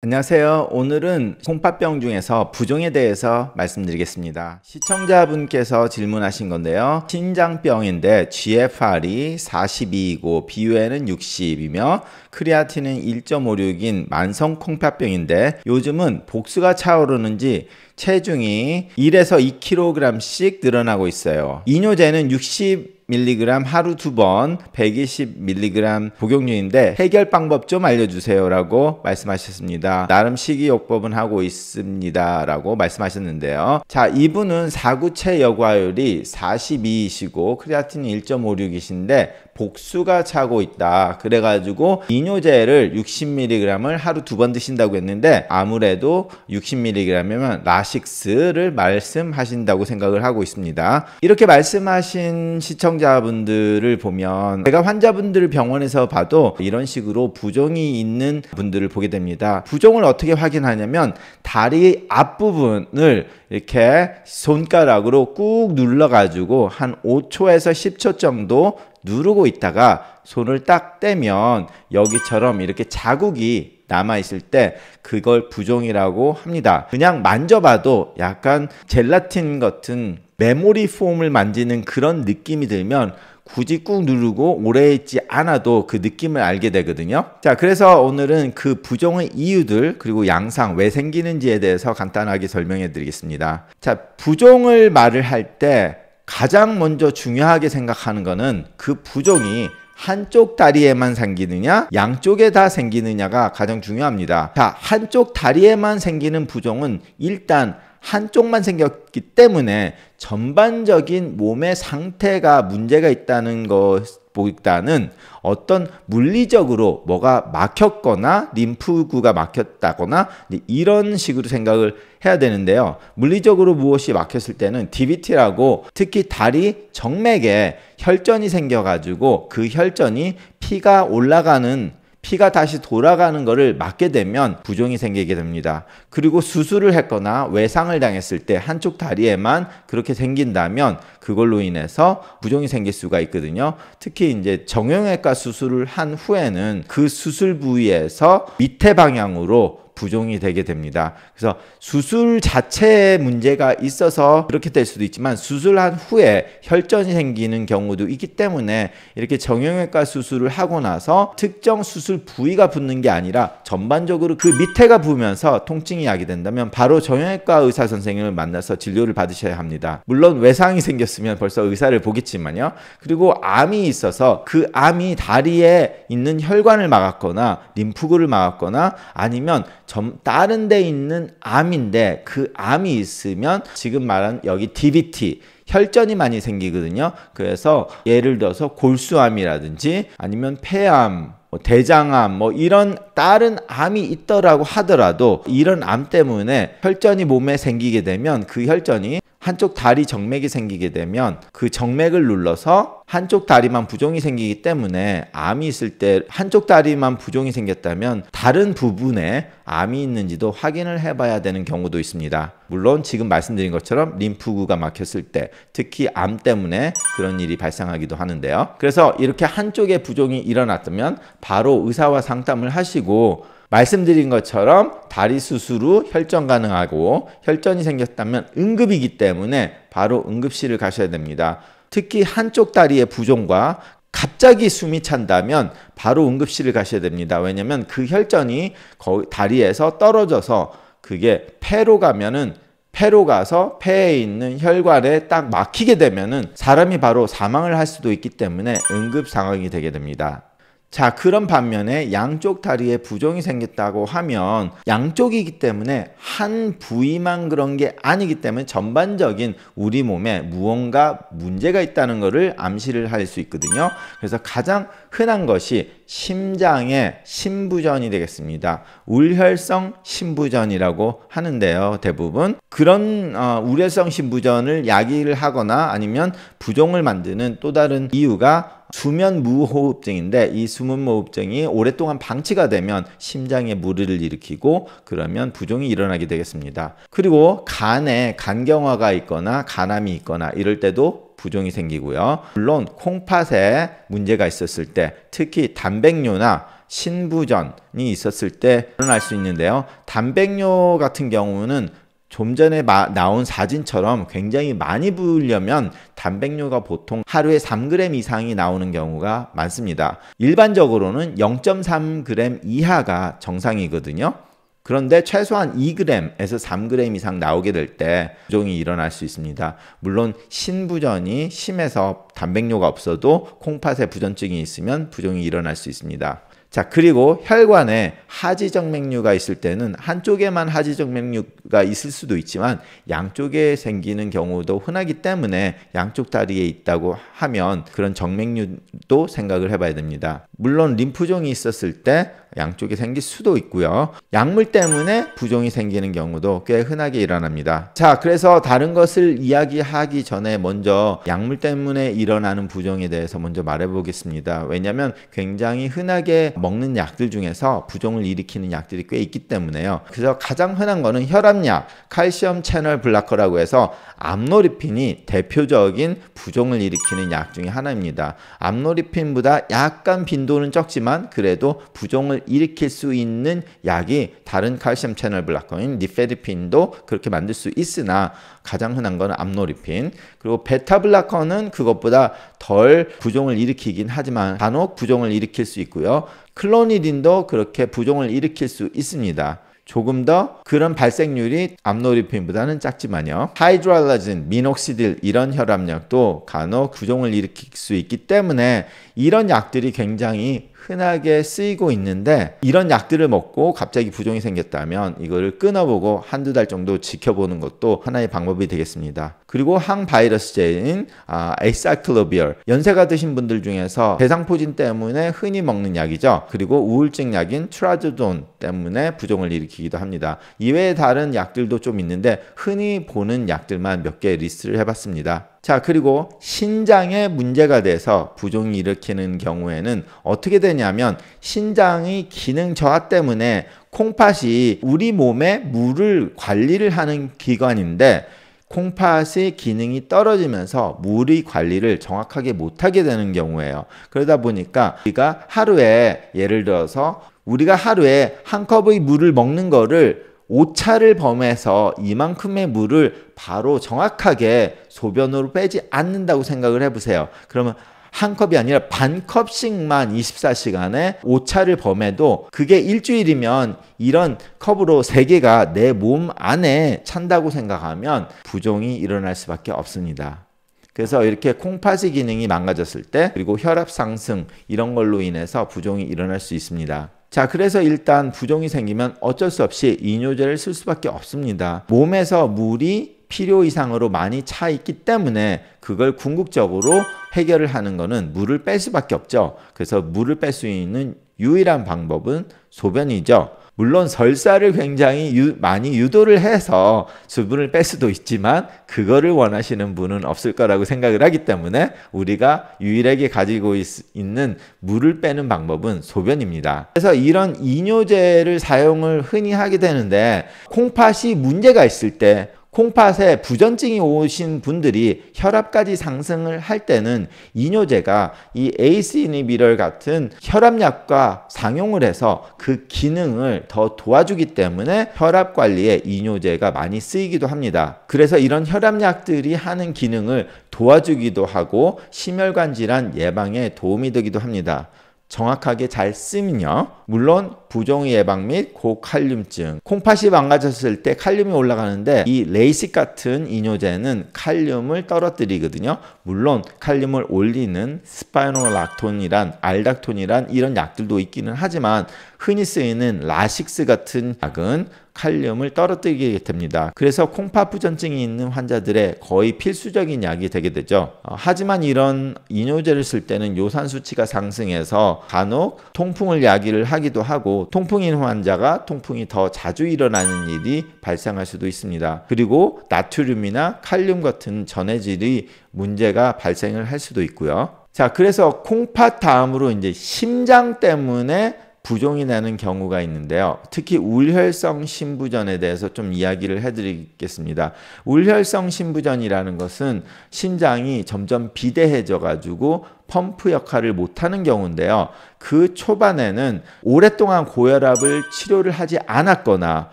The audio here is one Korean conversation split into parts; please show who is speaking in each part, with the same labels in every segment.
Speaker 1: 안녕하세요. 오늘은 송파병 중에서 부종에 대해서 말씀드리겠습니다. 시청자분께서 질문하신 건데요. 신장병인데 GFR이 42이고 BUN은 60이며 크리아틴은 1.56인 만성 콩팥병인데 요즘은 복수가 차오르는지 체중이 1에서 2kg씩 늘어나고 있어요. 이뇨제는 60 150mg 하루 두 번 120mg 복용료인데 해결 방법 좀 알려주세요 라고 말씀하셨습니다. 나름 식이요법은 하고 있습니다 라고 말씀하셨는데요. 자 이분은 사구체 여과율이 42이시고 크레아틴이 1.56이신데 복수가 차고 있다. 그래가지고 이뇨제를 60mg을 하루 두 번 드신다고 했는데 아무래도 60mg이면 라식스를 말씀하신다고 생각을 하고 있습니다. 이렇게 말씀하신 시청자분들을 보면 제가 환자분들을 병원에서 봐도 이런 식으로 부종이 있는 분들을 보게 됩니다. 부종을 어떻게 확인하냐면 다리 앞부분을 이렇게 손가락으로 꾹 눌러가지고 한 5초에서 10초 정도 누르고 있다가 손을 딱 떼면 여기처럼 이렇게 자국이 남아있을 때 그걸 부종이라고 합니다. 그냥 만져봐도 약간 젤라틴 같은 메모리 폼을 만지는 그런 느낌이 들면 굳이 꾹 누르고 오래 있지 않아도 그 느낌을 알게 되거든요. 자, 그래서 오늘은 그 부종의 이유들 그리고 양상 왜 생기는지에 대해서 간단하게 설명해 드리겠습니다. 자, 부종을 말을 할때 가장 먼저 중요하게 생각하는 것은 그 부종이 한쪽 다리에만 생기느냐 양쪽에 다 생기느냐가 가장 중요합니다 자 한쪽 다리에만 생기는 부종은 일단 한쪽만 생겼기 때문에 전반적인 몸의 상태가 문제가 있다는 것 보다는 어떤 물리적으로 뭐가 막혔거나 림프구가 막혔다거나 이런 식으로 생각을 해야 되는데요. 물리적으로 무엇이 막혔을 때는 d b t 라고 특히 다리 정맥에 혈전이 생겨가지고 그 혈전이 피가 올라가는 피가 다시 돌아가는 것을 막게 되면 부종이 생기게 됩니다. 그리고 수술을 했거나 외상을 당했을 때 한쪽 다리에만 그렇게 생긴다면 그걸로 인해서 부종이 생길 수가 있거든요. 특히 이제 정형외과 수술을 한 후에는 그 수술 부위에서 밑에 방향으로 부종이 되게 됩니다. 그래서 수술 자체에 문제가 있어서 그렇게 될 수도 있지만 수술한 후에 혈전이 생기는 경우도 있기 때문에 이렇게 정형외과 수술을 하고 나서 특정 수술 부위가 붓는 게 아니라 전반적으로 그 밑에가 부으면서 통증이 야기 된다면 바로 정형외과 의사 선생님을 만나서 진료를 받으셔야 합니다. 물론 외상이 생겼으면 벌써 의사를 보겠지만요. 그리고 암이 있어서 그 암이 다리에 있는 혈관을 막았거나 림프구를 막았거나 아니면 점, 다른 데 있는 암인데 그 암이 있으면 지금 말한 여기 DVT 혈전이 많이 생기거든요. 그래서 예를 들어서 골수암이라든지 아니면 폐암, 뭐 대장암 뭐 이런 다른 암이 있더라고 하더라도 이런 암 때문에 혈전이 몸에 생기게 되면 그 혈전이 한쪽 다리 정맥이 생기게 되면 그 정맥을 눌러서 한쪽 다리만 부종이 생기기 때문에 암이 있을 때 한쪽 다리만 부종이 생겼다면 다른 부분에 암이 있는지도 확인을 해봐야 되는 경우도 있습니다. 물론 지금 말씀드린 것처럼 림프구가 막혔을 때 특히 암 때문에 그런 일이 발생하기도 하는데요. 그래서 이렇게 한쪽에 부종이 일어났다면 바로 의사와 상담을 하시고 것이고 말씀드린 것처럼 다리 수술 후 혈전 가능하고 혈전이 생겼다면 응급이기 때문에 바로 응급실을 가셔야 됩니다. 특히 한쪽 다리의 부종과 갑자기 숨이 찬다면 바로 응급실을 가셔야 됩니다. 왜냐면 하그 혈전이 거의 다리에서 떨어져서 그게 폐로 가면은 폐로 가서 폐에 있는 혈관에 딱 막히게 되면은 사람이 바로 사망을 할 수도 있기 때문에 응급 상황이 되게 됩니다. 자, 그런 반면에 양쪽 다리에 부종이 생겼다고 하면 양쪽이기 때문에 한 부위만 그런 게 아니기 때문에 전반적인 우리 몸에 무언가 문제가 있다는 것을 암시를 할 수 있거든요. 그래서 가장 흔한 것이 심장의 심부전이 되겠습니다. 울혈성 심부전이라고 하는데요. 대부분 그런 어, 우려성 심부전을 야기를 하거나 아니면 부종을 만드는 또 다른 이유가 수면 무호흡증인데 이 수면 무호흡증이 오랫동안 방치가 되면 심장에 무리를 일으키고 그러면 부종이 일어나게 되겠습니다. 그리고 간에 간경화가 있거나 간암이 있거나 이럴 때도 부종이 생기고요. 물론 콩팥에 문제가 있었을 때 특히 단백뇨나 신부전이 있었을 때 일어날 수 있는데요. 단백뇨 같은 경우는 좀 전에 마, 나온 사진처럼 굉장히 많이 부으려면 단백뇨가 보통 하루에 3g 이상이 나오는 경우가 많습니다. 일반적으로는 0.3g 이하가 정상이거든요. 그런데 최소한 2g에서 3g 이상 나오게 될 때 부종이 일어날 수 있습니다. 물론 신부전이 심해서 단백뇨가 없어도 콩팥에 부전증이 있으면 부종이 일어날 수 있습니다. 자, 그리고 혈관에 하지정맥류가 있을 때는 한쪽에만 하지정맥류가 있을 수도 있지만 양쪽에 생기는 경우도 흔하기 때문에 양쪽 다리에 있다고 하면 그런 정맥류도 생각을 해봐야 됩니다. 물론 림프종이 있었을 때 양쪽이 생길 수도 있고요. 약물 때문에 부종이 생기는 경우도 꽤 흔하게 일어납니다. 자, 그래서 다른 것을 이야기하기 전에 먼저 약물 때문에 일어나는 부종에 대해서 먼저 말해보겠습니다. 왜냐하면 굉장히 흔하게 먹는 약들 중에서 부종을 일으키는 약들이 꽤 있기 때문에요. 그래서 가장 흔한 거는 혈압약, 칼슘 채널 블라커라고 해서 암노리핀이 대표적인 부종을 일으키는 약 중에 하나입니다. 암노리핀보다 약간 빈 농도는 적지만 그래도 부종을 일으킬 수 있는 약이 다른 칼슘 채널 블락커인 니페리핀도 그렇게 만들 수 있으나 가장 흔한 건 암노리핀 그리고 베타 블락커는 그것보다 덜 부종을 일으키긴 하지만 간혹 부종을 일으킬 수 있고요. 클로니딘도 그렇게 부종을 일으킬 수 있습니다. 조금 더 그런 발생률이 암노리핀보다는 작지만요. 하이드랄라진, 미녹시딜 이런 혈압약도 간혹 부종을 일으킬 수 있기 때문에 이런 약들이 굉장히 흔하게 쓰이고 있는데 이런 약들을 먹고 갑자기 부종이 생겼다면 이거를 끊어보고 한두 달 정도 지켜보는 것도 하나의 방법이 되겠습니다. 그리고 항바이러스제인 아, 에이사클로비얼 연세가 드신 분들 중에서 대상포진 때문에 흔히 먹는 약이죠. 그리고 우울증 약인 트라즈돈 때문에 부종을 일으키기도 합니다. 이외에 다른 약들도 좀 있는데 흔히 보는 약들만 몇 개 리스트를 해봤습니다. 자, 그리고 신장에 문제가 돼서 부종이 일으키는 경우에는 어떻게 되냐면 신장의 기능 저하 때문에 콩팥이 우리 몸의 물을 관리를 하는 기관인데 콩팥의 기능이 떨어지면서 물의 관리를 정확하게 못하게 되는 경우에요 그러다 보니까 우리가 하루에 예를 들어서 우리가 하루에 한 컵의 물을 먹는 거를 오차를 범해서 이만큼의 물을 바로 정확하게 소변으로 빼지 않는다고 생각을 해보세요. 그러면 한 컵이 아니라 반 컵씩만 24시간에 오차를 범해도 그게 일주일이면 이런 컵으로 세개가 내 몸 안에 찬다고 생각하면 부종이 일어날 수밖에 없습니다. 그래서 이렇게 콩팥의 기능이 망가졌을 때 그리고 혈압 상승 이런 걸로 인해서 부종이 일어날 수 있습니다. 자, 그래서 일단 부종이 생기면 어쩔 수 없이 이뇨제를 쓸 수밖에 없습니다. 몸에서 물이 필요 이상으로 많이 차 있기 때문에 그걸 궁극적으로 해결을 하는 거는 물을 뺄 수밖에 없죠. 그래서 물을 뺄 수 있는 유일한 방법은 소변이죠. 물론 설사를 굉장히 유, 많이 유도를 해서 수분을 뺄 수도 있지만 그거를 원하시는 분은 없을 거라고 생각을 하기 때문에 우리가 유일하게 가지고 있, 는 물을 빼는 방법은 소변입니다. 그래서 이런 이뇨제를 사용을 흔히 하게 되는데 콩팥이 문제가 있을 때 콩팥에 부전증이 오신 분들이 혈압까지 상승을 할 때는 이뇨제가 이 에이스 이니비럴 같은 혈압약과 상용을 해서 그 기능을 더 도와주기 때문에 혈압 관리에 이뇨제가 많이 쓰이기도 합니다. 그래서 이런 혈압약들이 하는 기능을 도와주기도 하고 심혈관 질환 예방에 도움이 되기도 합니다. 정확하게 잘 쓰면요. 물론 부종 예방 및 고칼륨증. 콩팥이 망가졌을 때 칼륨이 올라가는데 이 레이식 같은 이뇨제는 칼륨을 떨어뜨리거든요. 물론 칼륨을 올리는 스파이노락톤이란 알닥톤이란 이런 약들도 있기는 하지만 흔히 쓰이는 라식스 같은 약은 칼륨을 떨어뜨리게 됩니다. 그래서 콩팥부전증이 있는 환자들의 거의 필수적인 약이 되게 되죠. 어, 하지만 이런 이뇨제를 쓸 때는 요산 수치가 상승해서 간혹 통풍을 야기를 하기도 하고 통풍인 환자가 통풍이 더 자주 일어나는 일이 발생할 수도 있습니다. 그리고 나트륨이나 칼륨 같은 전해질이 문제가 발생을 할 수도 있고요. 자, 그래서 콩팥 다음으로 이제 심장 때문에 부종이 나는 경우가 있는데요. 특히 울혈성 신부전에 대해서 좀 이야기를 해드리겠습니다. 울혈성 신부전이라는 것은 심장이 점점 비대해져 가지고 펌프 역할을 못하는 경우인데요. 그 초반에는 오랫동안 고혈압을 치료를 하지 않았거나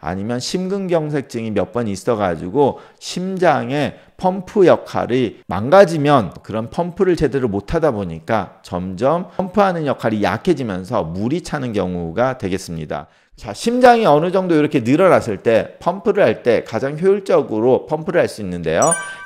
Speaker 1: 아니면 심근경색증이 몇 번 있어가지고 심장의 펌프 역할이 망가지면 그런 펌프를 제대로 못하다 보니까 점점 펌프하는 역할이 약해지면서 물이 차는 경우가 되겠습니다. 자, 심장이 어느 정도 이렇게 늘어났을 때 펌프를 할 때 가장 효율적으로 펌프를 할 수 있는데요.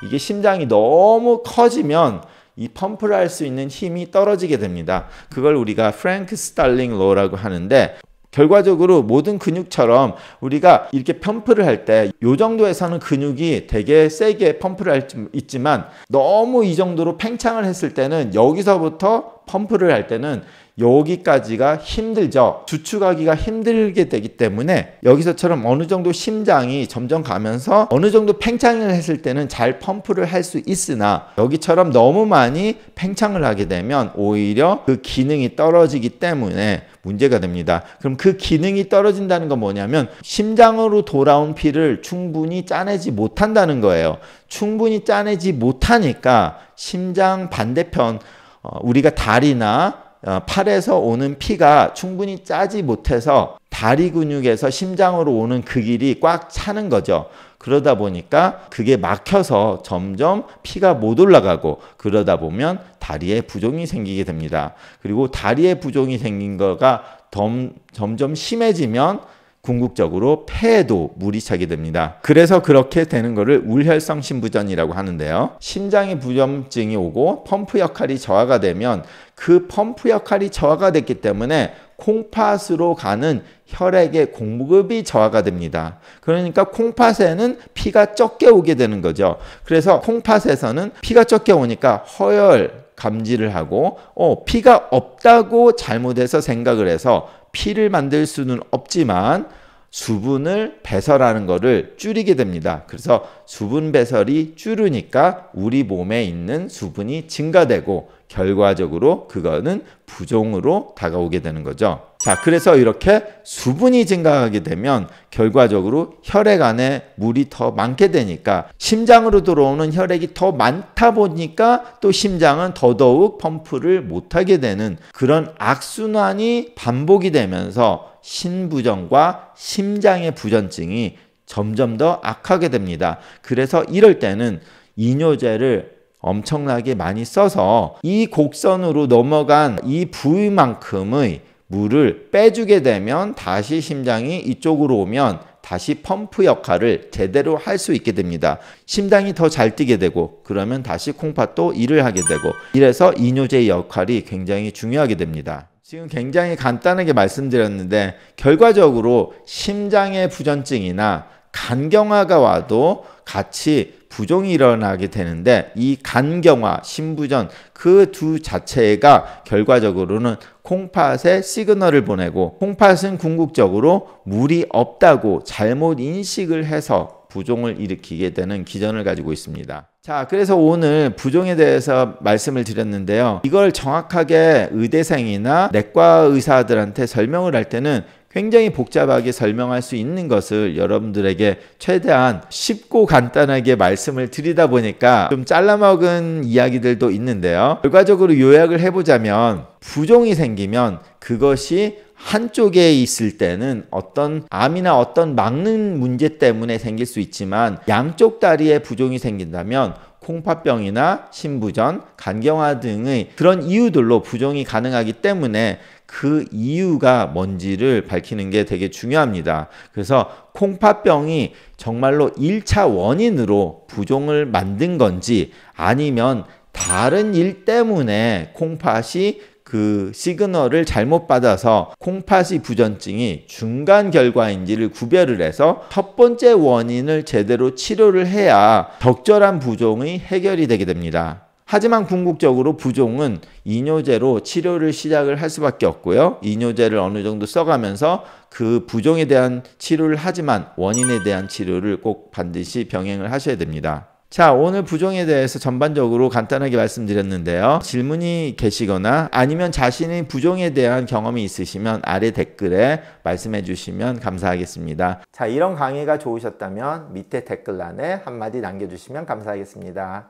Speaker 1: 이게 심장이 너무 커지면 이 펌프를 할 수 있는 힘이 떨어지게 됩니다. 그걸 우리가 프랭크 스탈링 로라고 우 하는데 결과적으로 모든 근육처럼 우리가 이렇게 펌프를 할때이 정도에서는 근육이 되게 세게 펌프를 할 수 있지만 너무 이 정도로 팽창을 했을 때는 여기서부터 펌프를 할 때는 여기까지가 힘들죠. 주축하기가 힘들게 되기 때문에 여기서처럼 어느 정도 심장이 점점 가면서 어느 정도 팽창을 했을 때는 잘 펌프를 할 수 있으나 여기처럼 너무 많이 팽창을 하게 되면 오히려 그 기능이 떨어지기 때문에 문제가 됩니다. 그럼 그 기능이 떨어진다는 건 뭐냐면 심장으로 돌아온 피를 충분히 짜내지 못한다는 거예요. 충분히 짜내지 못하니까 심장 반대편 어, 우리가 다리나 어, 팔에서 오는 피가 충분히 짜지 못해서 다리 근육에서 심장으로 오는 그 길이 꽉 차는 거죠. 그러다 보니까 그게 막혀서 점점 피가 못 올라가고 그러다 보면 다리에 부종이 생기게 됩니다. 그리고 다리에 부종이 생긴 거가 점, 점점 심해지면 궁극적으로 폐에도 물이 차게 됩니다. 그래서 그렇게 되는 것을 울혈성 심부전이라고 하는데요. 심장의 부염증이 오고 펌프 역할이 저하가 되면 그 펌프 역할이 저하가 됐기 때문에 콩팥으로 가는 혈액의 공급이 저하가 됩니다. 그러니까 콩팥에는 피가 적게 오게 되는 거죠. 그래서 콩팥에서는 피가 적게 오니까 허혈 감지를 하고 어, 피가 없다고 잘못해서 생각을 해서 피를 만들 수는 없지만 수분을 배설하는 것을 줄이게 됩니다. 그래서 수분 배설이 줄으니까 우리 몸에 있는 수분이 증가되고 결과적으로 그거는 부종으로 다가오게 되는 거죠. 자, 그래서 이렇게 수분이 증가하게 되면 결과적으로 혈액 안에 물이 더 많게 되니까 심장으로 들어오는 혈액이 더 많다 보니까 또 심장은 더더욱 펌프를 못하게 되는 그런 악순환이 반복이 되면서 신부전과 심장의 부전증이 점점 더 악하게 됩니다. 그래서 이럴 때는 이뇨제를 엄청나게 많이 써서 이 곡선으로 넘어간 이 부위만큼의 물을 빼주게 되면 다시 심장이 이쪽으로 오면 다시 펌프 역할을 제대로 할 수 있게 됩니다. 심장이 더 잘 뛰게 되고 그러면 다시 콩팥도 일을 하게 되고 이래서 이뇨제의 역할이 굉장히 중요하게 됩니다. 지금 굉장히 간단하게 말씀드렸는데 결과적으로 심장의 부전증이나 간경화가 와도 같이 부종이 일어나게 되는데 이 간경화, 신부전 그 두 자체가 결과적으로는 콩팥에 시그널을 보내고 콩팥은 궁극적으로 물이 없다고 잘못 인식을 해서 부종을 일으키게 되는 기전을 가지고 있습니다. 자, 그래서 오늘 부종에 대해서 말씀을 드렸는데요. 이걸 정확하게 의대생이나 내과 의사들한테 설명을 할 때는 굉장히 복잡하게 설명할 수 있는 것을 여러분들에게 최대한 쉽고 간단하게 말씀을 드리다 보니까 좀 잘라먹은 이야기들도 있는데요. 결과적으로 요약을 해보자면 부종이 생기면 그것이 한쪽에 있을 때는 어떤 암이나 어떤 막는 문제 때문에 생길 수 있지만 양쪽 다리에 부종이 생긴다면 콩팥병이나 신부전, 간경화 등의 그런 이유들로 부종이 가능하기 때문에 그 이유가 뭔지를 밝히는 게 되게 중요합니다. 그래서 콩팥병이 정말로 1차 원인으로 부종을 만든 건지 아니면 다른 일 때문에 콩팥이 그 시그널을 잘못 받아서 콩팥이 부전증이 중간 결과인지를 구별을 해서 첫 번째 원인을 제대로 치료를 해야 적절한 부종이 해결이 되게 됩니다. 하지만 궁극적으로 부종은 이뇨제로 치료를 시작을 할 수밖에 없고요. 이뇨제를 어느 정도 써가면서 그 부종에 대한 치료를 하지만 원인에 대한 치료를 꼭 반드시 병행을 하셔야 됩니다. 자, 오늘 부종에 대해서 전반적으로 간단하게 말씀드렸는데요. 질문이 계시거나 아니면 자신의 부종에 대한 경험이 있으시면 아래 댓글에 말씀해 주시면 감사하겠습니다. 자, 이런 강의가 좋으셨다면 밑에 댓글란에 한마디 남겨주시면 감사하겠습니다.